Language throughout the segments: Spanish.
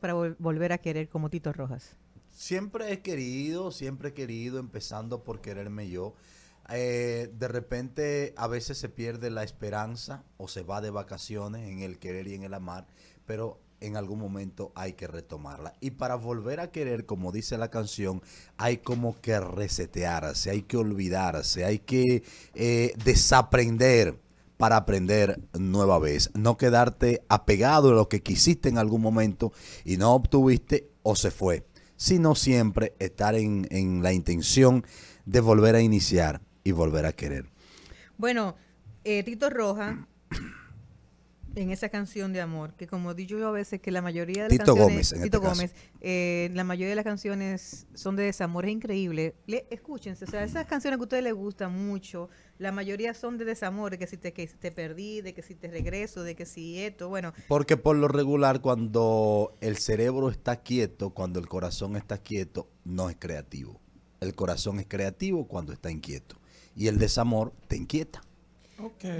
para volver a querer como Tito Rojas? Siempre he querido, siempre he querido, empezando por quererme yo. Eh, de repente a veces se pierde la esperanza o se va de vacaciones en el querer y en el amar, pero en algún momento hay que retomarla. Y para volver a querer, como dice la canción, hay como que resetearse, hay que olvidarse, hay que eh, desaprender para aprender nueva vez. No quedarte apegado a lo que quisiste en algún momento y no obtuviste o se fue, sino siempre estar en, la intención de volver a iniciar y volver a querer. Bueno, eh, Tito Roja en esa canción de amor, que como digo yo a veces que la mayoría de las canciones, este eh, la mayoría de las canciones son de desamor, es increíble. Le, escúchense, o sea, esas canciones que a ustedes les gustan mucho, la mayoría son de desamor, de que si te, que te perdí, de que si te regreso, de que si esto, bueno. Porque por lo regular cuando el cerebro está quieto, cuando el corazón está quieto, no es creativo. El corazón es creativo cuando está inquieto. Y el desamor te inquieta.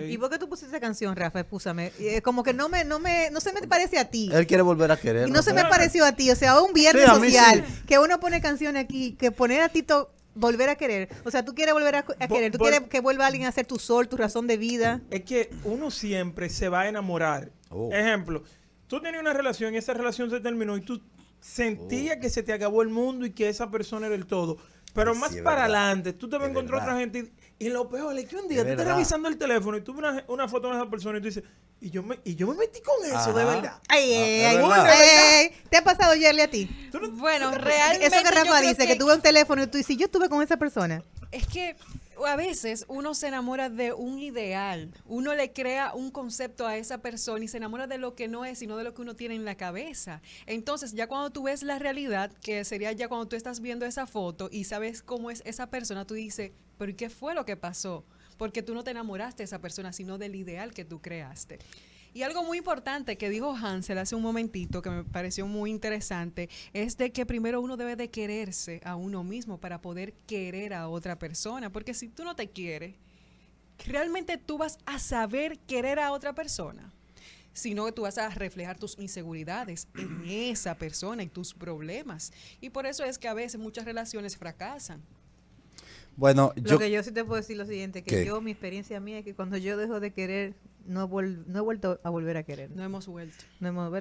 ¿Y por qué tú pusiste esa canción, Rafa? Escúchame. como que no me, no me, no se me parece a ti. Él quiere volver a querer. Y no se me ah. pareció a ti. O sea, un viernes social que uno pone canciones aquí, que poner a Tito volver a querer. O sea, tú quieres volver a, querer. Tú quieres que vuelva alguien a ser tu sol, tu razón de vida. Es que uno siempre se va a enamorar. Oh. Ejemplo, tú tenías una relación y esa relación se terminó y tú sentías oh. que se te acabó el mundo y que esa persona era el todo. Pero más para adelante, tú te vas a encontrar otra gente y lo peor es que un día tú estás revisando el teléfono y tú una, foto de esa persona y tú dices, y yo me, metí con eso, de verdad. Ay, ah, eh, eh, ¿Te ha pasado, ya a ti? bueno, realmente. Eso que Rafa dice, que, tuve un teléfono y tú dices, yo estuve con esa persona. Es que a veces uno se enamora de un ideal, uno le crea un concepto a esa persona y se enamora de lo que no es, sino de lo que uno tiene en la cabeza. Entonces, ya cuando tú ves la realidad, que sería ya cuando tú estás viendo esa foto y sabes cómo es esa persona, tú dices, pero ¿y qué fue lo que pasó? Porque tú no te enamoraste de esa persona, sino del ideal que tú creaste. Y algo muy importante que dijo Hansel hace un momentito, que me pareció muy interesante, es de que primero uno debe de quererse a uno mismo para poder querer a otra persona, porque si tú no te quieres, realmente tú vas a saber querer a otra persona sino que tú vas a reflejar tus inseguridades en esa persona y tus problemas. Y por eso es que a veces muchas relaciones fracasan, bueno, yo... Lo que yo sí te puedo decir lo siguiente, que yo, mi experiencia mía es que cuando yo dejo de querer, no, no he vuelto a volver a querer. No hemos vuelto. No hemos,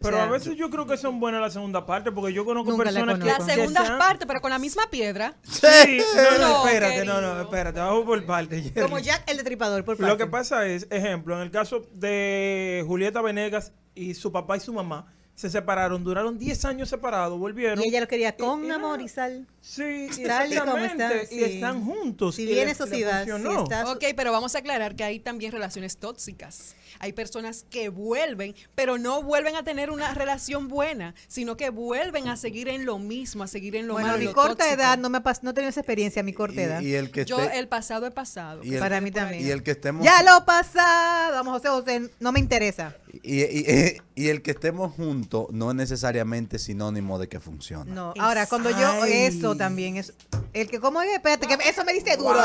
Pero a veces yo creo que son buenas la segunda parte porque yo conozco personas que. la segunda parte, pero con la misma piedra. Sí, no, no, espérate, no, no, espérate, vamos por parte. Como Jack el tripador por partes. Lo que pasa es, ejemplo, en el caso de Julieta Venegas y su papá y su mamá, se separaron, duraron 10 años separados, volvieron. Y ella lo quería con amor y sal. Sí, y están juntos. Si viene sociedad. Si ok, pero vamos a aclarar que hay también relaciones tóxicas. Hay personas que vuelven, pero no vuelven a tener una relación buena, sino que vuelven a seguir en lo mismo, a seguir en lo malo. mi corta edad, no me no tenía esa experiencia, mi corta edad. Yo, el pasado es pasado. para mí también. Y el que estemos. Ya lo pasado. Vamos, José José, no me interesa. Y, el que estemos juntos no es necesariamente sinónimo de que funciona. No, ahora, cuando yo. Eso también es. El que, ¿cómo es? Espérate, que eso me dice duro.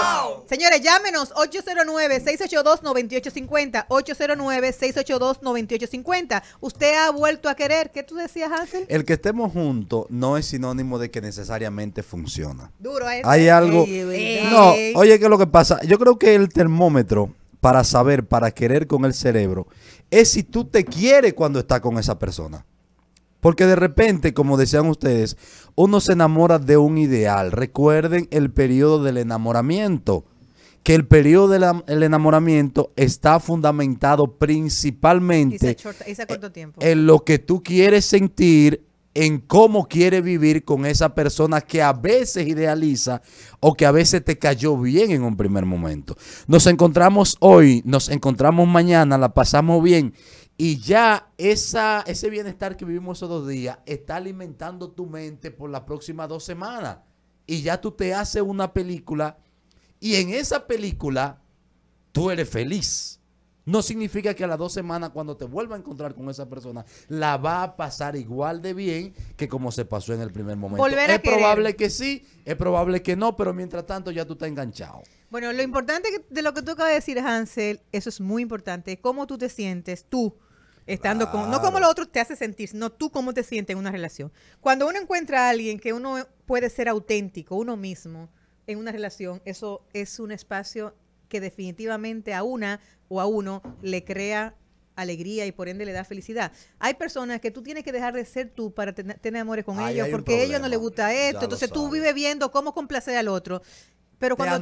Señores, llámenos 809-682-9850. 809 809-682-9850. Usted ha vuelto a querer. ¿Qué tú decías, Hansel? El que estemos juntos no es sinónimo de que necesariamente funciona. Duro ¿eh? Hay algo. no, oye, ¿qué es lo que pasa? Yo creo que el termómetro para saber, para querer con el cerebro, es si tú te quieres cuando está con esa persona. Porque de repente, como decían ustedes, uno se enamora de un ideal. Recuerden el periodo del enamoramiento que el periodo del enamoramiento está fundamentado principalmente en lo que tú quieres sentir, en cómo quieres vivir con esa persona que a veces idealiza o que a veces te cayó bien en un primer momento. Nos encontramos hoy, nos encontramos mañana, la pasamos bien. Y ya ese bienestar que vivimos esos dos días está alimentando tu mente por las próximas dos semanas. Y ya tú te haces una película y en esa película, tú eres feliz. No significa que a las dos semanas, cuando te vuelva a encontrar con esa persona, la va a pasar igual de bien que como se pasó en el primer momento. es probable que sí, es probable que no, pero mientras tanto ya tú estás enganchado. Bueno, lo importante de lo que tú acabas de decir, Hansel, eso es muy importante. ¿Cómo tú te sientes tú? Estando con, no como lo otro te hace sentir, sino tú cómo te sientes en una relación. Cuando uno encuentra a alguien que uno puede ser auténtico, uno mismo, en una relación, eso es un espacio que definitivamente a una o a uno le crea alegría y por ende le da felicidad. Hay personas que tú tienes que dejar de ser tú para tener, amores con ellos porque a ellos no les gusta esto. entonces tú vives viendo cómo complacer al otro pero cuando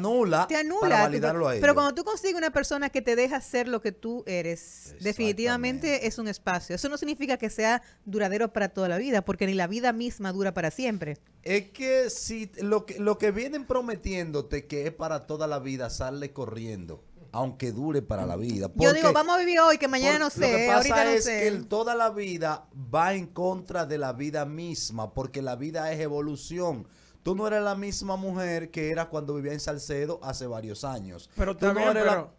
te anula, Pero cuando tú consigues una persona que te deja ser lo que tú eres, definitivamente es un espacio. Eso no significa que sea duradero para toda la vida, porque ni la vida misma dura para siempre. Es que si lo que, vienen prometiéndote que es para toda la vida, sale corriendo. Aunque dure para la vida. Yo digo, vamos a vivir hoy, que mañana no sé. Lo que pasa ahorita es no sé. que toda la vida va en contra de la vida misma, porque la vida es evolución. Tú no eres la misma mujer que era cuando vivía en Salcedo hace varios años. Pero tú, también, no, eres La,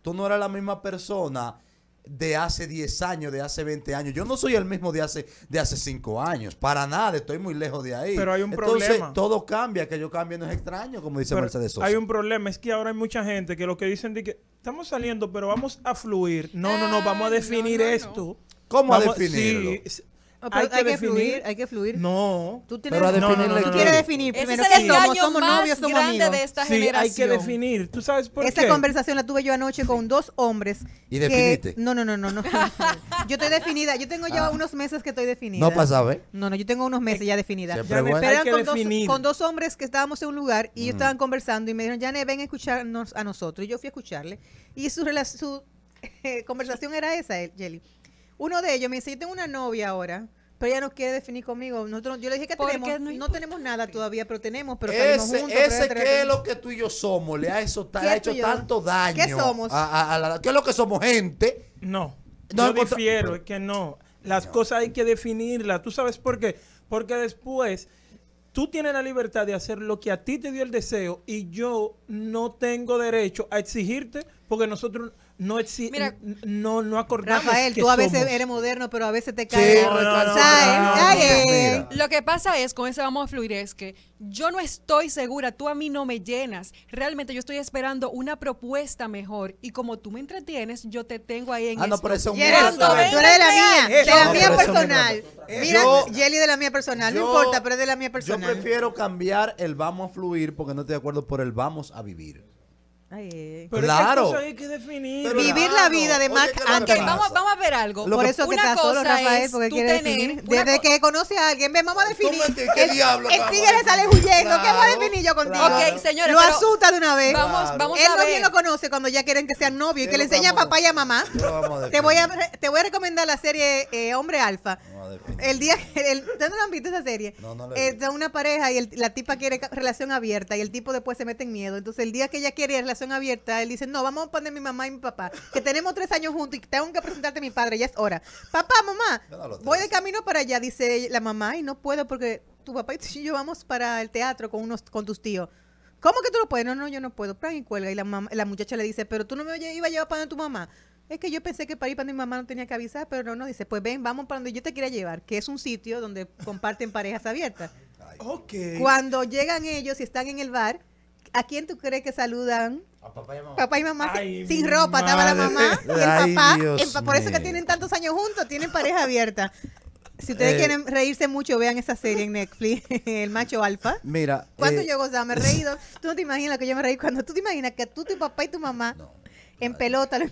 tú no eres la misma persona de hace 10 años, de hace 20 años. Yo no soy el mismo de hace de hace 5 años, para nada, estoy muy lejos de ahí. Pero hay un Entonces, todo cambia, que yo cambie no es extraño, como dice Mercedes Sosa. Hay un problema, es que ahora hay mucha gente que lo que dicen de que estamos saliendo, pero vamos a fluir. No, no, no, vamos a definir esto. ¿Cómo a definirlo? Oh, hay, que fluir, hay que fluir. No. Tú tienes no, no, tú quieres definir primero es somos, novios, somos amigos. de esta sí, hay que definir. ¿Tú sabes por Esa qué? Esta conversación la tuve yo anoche con dos hombres. ¿Y definite. definiste? No, no, no, no, no. yo estoy definida. Yo tengo ya ah. unos meses que estoy definida. No pasaba, ¿eh? No, no, yo tengo unos meses eh, ya definida. Pero eran con dos, con dos, hombres que estábamos en un lugar y mm. estaban conversando y me dijeron, Jane, ven a escucharnos a nosotros. Y yo fui a escucharle. Y su, su eh, conversación era esa, Jelly. Uno de ellos me dice, yo tengo una novia ahora, pero ella no quiere definir conmigo. Nosotros, yo le dije que no, tenemos nada todavía, pero tenemos, pero ese, juntos, ese es lo que tú y yo somos, le ha, hecho tanto daño. ¿Qué somos? A, ¿Qué es lo que somos? Gente. No, no yo difiero, es que no. Las cosas hay que definirlas. ¿Tú sabes por qué? Porque después tú tienes la libertad de hacer lo que a ti te dio el deseo y yo no tengo derecho a exigirte porque nosotros no existe no no acordamos Rafael tú a veces eres moderno pero a veces te caes lo que pasa es con ese vamos a fluir es que yo no estoy segura tú a mí no me llenas realmente yo estoy esperando una propuesta mejor y como tú me entretienes yo te tengo ahí en ah, no, es eres de la mía de la mía personal mira Jelly de la mía personal no importa pero es de la mía personal yo prefiero cambiar el vamos a fluir porque no estoy de acuerdo por el vamos a vivir eh. pero claro. Vivir la vida de más antes Vamos, vamos, a ver algo. Por eso que está solo, Rafael, porque quiere definir. Desde que conoce a alguien, vamos a definir. ¿qué el, diablo, el tigre sale huyendo. ¿Qué voy a definir yo contigo? Lo asusta de una vez. Vamos, Él a ver. Él no lo conoce cuando ya quieren que sean novios y que le enseña a papá y a mamá. Te voy a, te voy a recomendar la serie eh, Hombre Alfa. El día que ¿Ustedes no han visto esa serie? es eh, una pareja y la tipa quiere relación abierta y el tipo después se mete en miedo. Entonces, el día que ella quiere relación abierta, él dice, no, vamos a poner mi mamá y mi papá, que tenemos tres años juntos y tengo que presentarte a mi padre, ya es hora. Papá, mamá, voy de camino para allá, dice la mamá, y no puedo porque tu papá y yo vamos para el teatro con, unos, con tus tíos. ¿Cómo que tú no puedes? No, no, yo no puedo. pero y cuelga. Y la, mamá, la muchacha le dice, pero tú no me ibas a llevar para tu mamá. Es que yo pensé que para ir para mi mamá no tenía que avisar, pero no, no, dice, pues ven, vamos para donde yo te quiera llevar, que es un sitio donde comparten parejas abiertas. Cuando llegan ellos y están en el bar, ¿A quién tú crees que saludan? A papá y mamá. Papá y mamá sin, ropa, estaba la mamá y el papá. por eso que tienen tantos años juntos, tienen pareja abierta. Si ustedes eh. quieren reírse mucho, vean esa serie en Netflix, El Macho Alfa. Mira. ¿Cuánto eh, yo gozaba? Me he reído. Tú no te imaginas lo que yo me reí cuando tú te imaginas que tú, tu papá y tu mamá. en pelota lo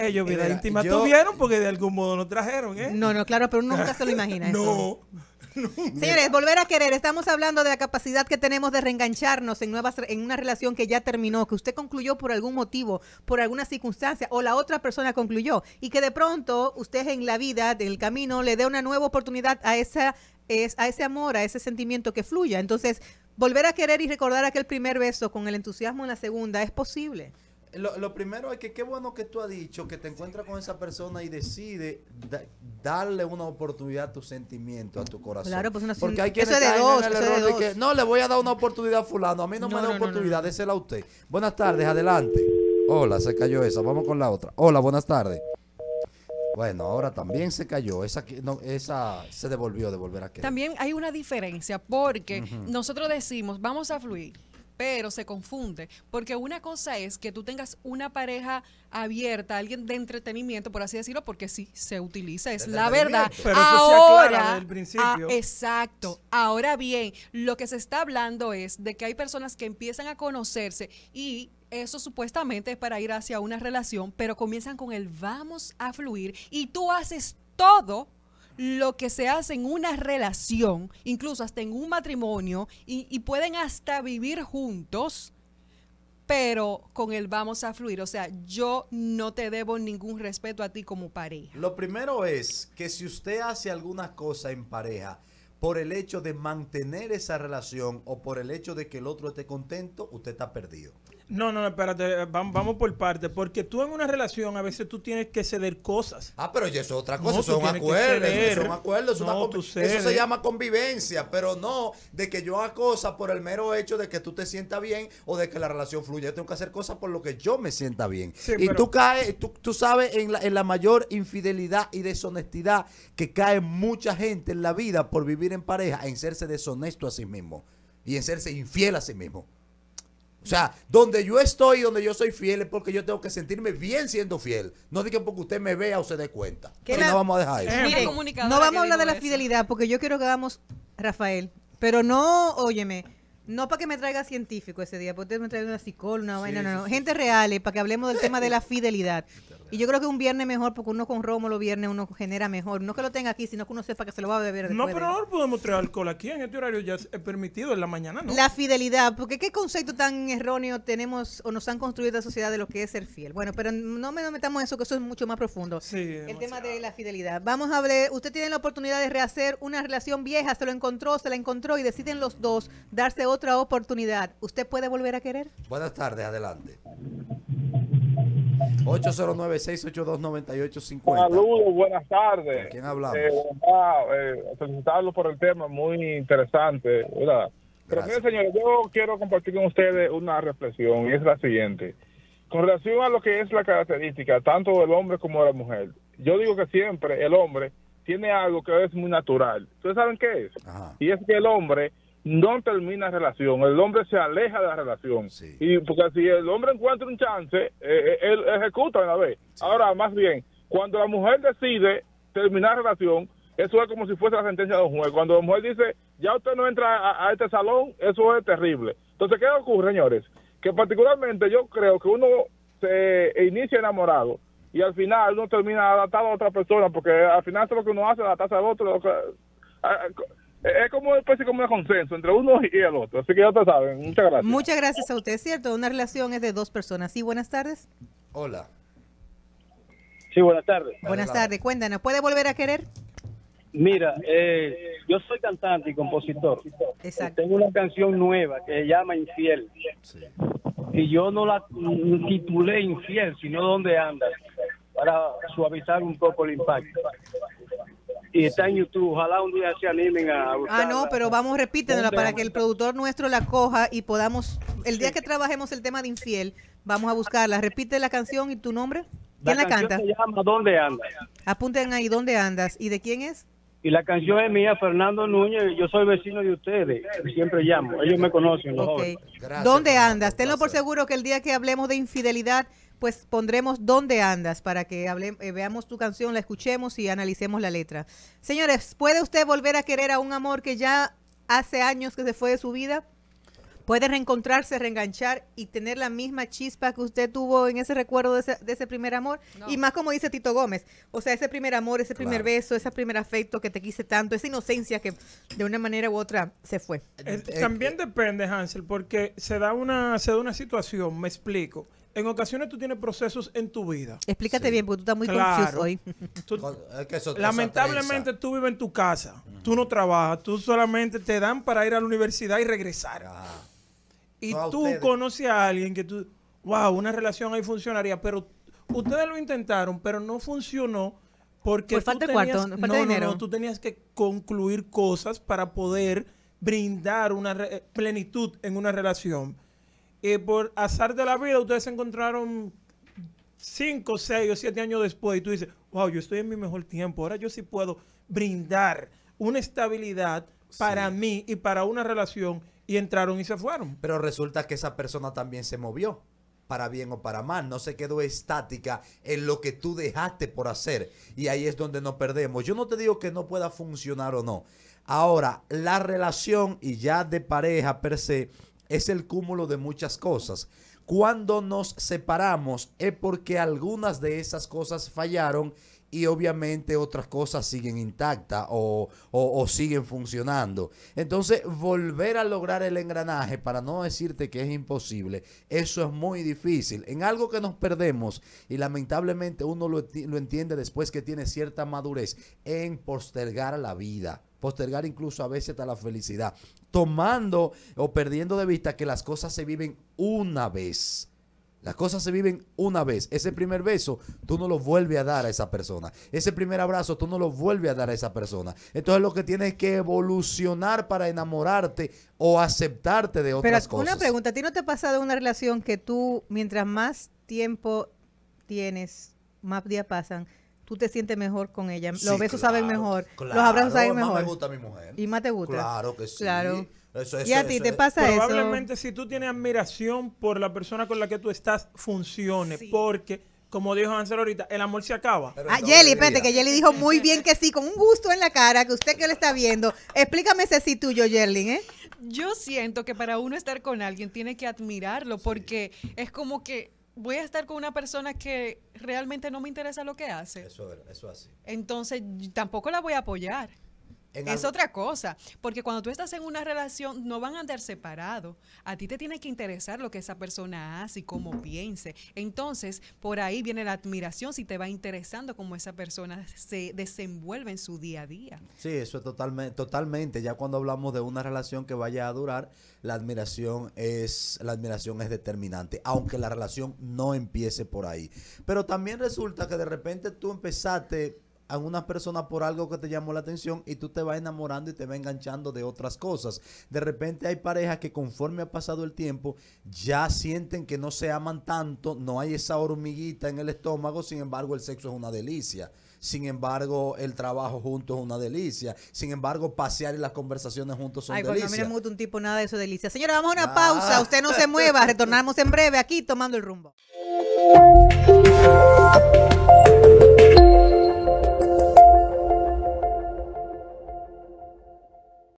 Ellos mira, íntima tuvieron porque de algún modo lo trajeron, ¿eh? No, no, claro, pero uno nunca se lo imagina. no. Señores, volver a querer. Estamos hablando de la capacidad que tenemos de reengancharnos en, nuevas, en una relación que ya terminó, que usted concluyó por algún motivo, por alguna circunstancia, o la otra persona concluyó, y que de pronto usted en la vida, en el camino, le dé una nueva oportunidad a, esa, es, a ese amor, a ese sentimiento que fluya. Entonces, volver a querer y recordar aquel primer beso con el entusiasmo en la segunda es posible. Lo, primero es que qué bueno que tú has dicho que te encuentras con esa persona y decide darle una oportunidad a tu sentimiento, a tu corazón. Claro, pues una, Porque hay de dos, de que no le voy a dar una oportunidad a fulano, a mí no, me da oportunidad, désela a usted. Buenas tardes, adelante. Hola, se cayó esa, vamos con la otra. Hola, buenas tardes. Bueno, ahora también se cayó, esa, esa se devolvió de volver a que También hay una diferencia porque nosotros decimos, vamos a fluir pero se confunde, porque una cosa es que tú tengas una pareja abierta, alguien de entretenimiento, por así decirlo, porque sí se utiliza, es la verdad. Pero ahora, eso se aclara el principio. Ah, exacto. Ahora bien, lo que se está hablando es de que hay personas que empiezan a conocerse y eso supuestamente es para ir hacia una relación, pero comienzan con el vamos a fluir y tú haces todo lo que se hace en una relación, incluso hasta en un matrimonio, y, pueden hasta vivir juntos, pero con él vamos a fluir. O sea, yo no te debo ningún respeto a ti como pareja. Lo primero es que si usted hace alguna cosa en pareja, por el hecho de mantener esa relación o por el hecho de que el otro esté contento, usted está perdido. No, no, espérate, eh, vamos, por partes, porque tú en una relación a veces tú tienes que ceder cosas. Ah, pero eso es otra cosa, son, acuerdos, eso se llama convivencia, pero no de que yo haga cosas por el mero hecho de que tú te sientas bien o de que la relación fluya. Yo tengo que hacer cosas por lo que yo me sienta bien. y tú caes, tú, sabes, en la, en la mayor infidelidad y deshonestidad que cae mucha gente en la vida por vivir en pareja, en serse deshonesto a sí mismo y en serse infiel a sí mismo. O sea, donde yo estoy, y donde yo soy fiel, es porque yo tengo que sentirme bien siendo fiel. No digan porque usted me vea o se dé cuenta. Que no vamos a dejar eso. Eh, no vamos a hablar de la fidelidad, porque yo quiero que hagamos, Rafael, pero no, óyeme, no para que me traiga científico ese día, porque usted me traiga una psicóloga, una vaina, no, no, gente real, eh, para que hablemos del tema de la fidelidad. Y yo creo que un viernes mejor, porque uno con romo lo viernes uno genera mejor. No que lo tenga aquí, sino que uno sepa que se lo va a beber No, pero ahora podemos traer alcohol aquí. En este horario ya es permitido, en la mañana, ¿no? La fidelidad, porque qué concepto tan erróneo tenemos o nos han construido la sociedad de lo que es ser fiel. Bueno, pero no me metamos en eso, que eso es mucho más profundo. Sí, el tema de la fidelidad. Vamos a hablar, usted tiene la oportunidad de rehacer una relación vieja, se lo encontró, se la encontró y deciden los dos darse otra oportunidad. ¿Usted puede volver a querer? Buenas tardes, adelante. 809-682-9850. Saludos, buenas tardes. ¿Con quién hablamos? Eh, eh por el tema, muy interesante. Pero mire, señores, yo quiero compartir con ustedes una reflexión y es la siguiente. Con relación a lo que es la característica tanto del hombre como de la mujer, yo digo que siempre el hombre tiene algo que es muy natural. ¿Ustedes saben qué es? Y es que el hombre no termina relación, el hombre se aleja de la relación. Y porque si el hombre encuentra un chance, eh, eh, él ejecuta una vez. Ahora, más bien, cuando la mujer decide terminar relación, eso es como si fuese la sentencia de un juez. Cuando la mujer dice, ya usted no entra a, este salón, eso es terrible. Entonces, ¿qué ocurre, señores? Que particularmente yo creo que uno se inicia enamorado y al final uno termina adaptado a otra persona, porque al final solo lo que uno hace, adaptarse al otro es como es pues, como un consenso entre uno y el otro. Así que ya te saben. Muchas gracias. Muchas gracias a usted. Cierto, una relación es de dos personas. Sí, buenas tardes. Hola. Sí, buenas tardes. Buenas tardes. Cuéntanos, ¿puede volver a querer? Mira, eh, yo soy cantante y compositor. Exacto. Tengo una canción nueva que se llama Infiel. Y yo no la titulé Infiel, sino Dónde andas, para suavizar un poco el impacto y está en YouTube. Ojalá un día se animen a ah, buscarla. Ah, no, pero vamos, repítenla para que el productor nuestro la coja y podamos, el día que trabajemos el tema de infiel, vamos a buscarla. Repite la canción y tu nombre. ¿Quién la, la canta? Se llama ¿Dónde andas? Apunten ahí, ¿dónde andas? ¿Y de quién es? Y la canción es mía, Fernando Núñez. Yo soy vecino de ustedes. Siempre llamo. Ellos me conocen, los ¿Dónde andas? Tenlo por seguro que el día que hablemos de infidelidad pues pondremos dónde andas para que hable, eh, veamos tu canción, la escuchemos y analicemos la letra. Señores, ¿puede usted volver a querer a un amor que ya hace años que se fue de su vida? puede reencontrarse, reenganchar y tener la misma chispa que usted tuvo en ese recuerdo de ese, primer amor. Y más como dice Tito Gómez, o sea, ese primer amor, ese primer beso, ese primer afecto que te quise tanto, esa inocencia que de una manera u otra se fue. también depende, Hansel, porque se da una, se da una situación, me explico en ocasiones tú tienes procesos en tu vida. Explícate bien, porque tú estás muy confuso hoy. lamentablemente tú vives en tu casa, tú no trabajas, tú solamente te dan para ir a la universidad y regresar. Ah. Y tú conoces a alguien que tú, wow, una relación ahí funcionaría, pero ustedes lo intentaron, pero no funcionó porque falta cuarto, no, falta dinero. tú tenías que concluir cosas para poder brindar una eh, plenitud en una relación. Y por azar de la vida, ustedes se encontraron cinco, seis o siete años después y tú dices, wow, yo estoy en mi mejor tiempo, ahora yo sí puedo brindar una estabilidad para mí y para una relación y entraron y se fueron. Pero resulta que esa persona también se movió para bien o para mal, no se quedó estática en lo que tú dejaste por hacer. Y ahí es donde nos perdemos. Yo no te digo que no pueda funcionar o no. Ahora, la relación y ya de pareja per se es el cúmulo de muchas cosas. Cuando nos separamos es porque algunas de esas cosas fallaron y obviamente otras cosas siguen intactas o, siguen funcionando. Entonces, volver a lograr el engranaje, para no decirte que es imposible, eso es muy difícil. En algo que nos perdemos y lamentablemente uno lo, entiende después que tiene cierta madurez, en postergar la vida postergar incluso a veces hasta la felicidad tomando o perdiendo de vista que las cosas se viven una vez. Las cosas se viven una vez. Ese primer beso, tú no lo vuelves a dar a esa persona. Ese primer abrazo, tú no lo vuelves a dar a esa persona. Entonces lo que tienes que evolucionar para enamorarte o aceptarte de otras Pero, cosas. Una pregunta, ¿a ti no te ha pasado una relación que tú, mientras más tiempo tienes, más días pasan, tú te sientes mejor con ella. los besos saben mejor, los abrazos saben mejor. Más me gusta mi mujer. Y más te gusta. Claro que sí. Claro. y a ti te pasa eso. Probablemente si tú tienes admiración por la persona con la que tú estás, funcione. Porque, como dijo Ansel ahorita, el amor se acaba. ah, Jelly, espérate, que Jelly dijo muy bien que sí, con un gusto en la cara, que usted que le está viendo. Explícame ese sí tuyo, Jelly, ¿eh? Yo siento que para uno estar con alguien tiene que admirarlo, porque es como que voy a estar con una persona que realmente no me interesa lo que hace. Eso, eso así. Entonces tampoco la voy a apoyar es otra cosa, porque cuando tú estás en una relación no van a andar separados. A ti te tiene que interesar lo que esa persona hace y cómo piense. Entonces, por ahí viene la admiración si te va interesando cómo esa persona se desenvuelve en su día a día. Sí, eso es totalmente totalmente, ya cuando hablamos de una relación que vaya a durar, la admiración es la admiración es determinante, aunque la relación no empiece por ahí. Pero también resulta que de repente tú empezaste a una persona por algo que te llamó la atención y tú te vas enamorando y te vas enganchando de otras cosas. De repente hay parejas que conforme ha pasado el tiempo ya sienten que no se aman tanto, no hay esa hormiguita en el estómago, sin embargo el sexo es una delicia. Sin embargo, el trabajo juntos es una delicia. Sin embargo, pasear y las conversaciones juntos son Ay, Ay, me un tipo nada de eso delicia. Señora, vamos a una pausa. Ah. Usted no se mueva. Retornamos en breve aquí tomando el rumbo.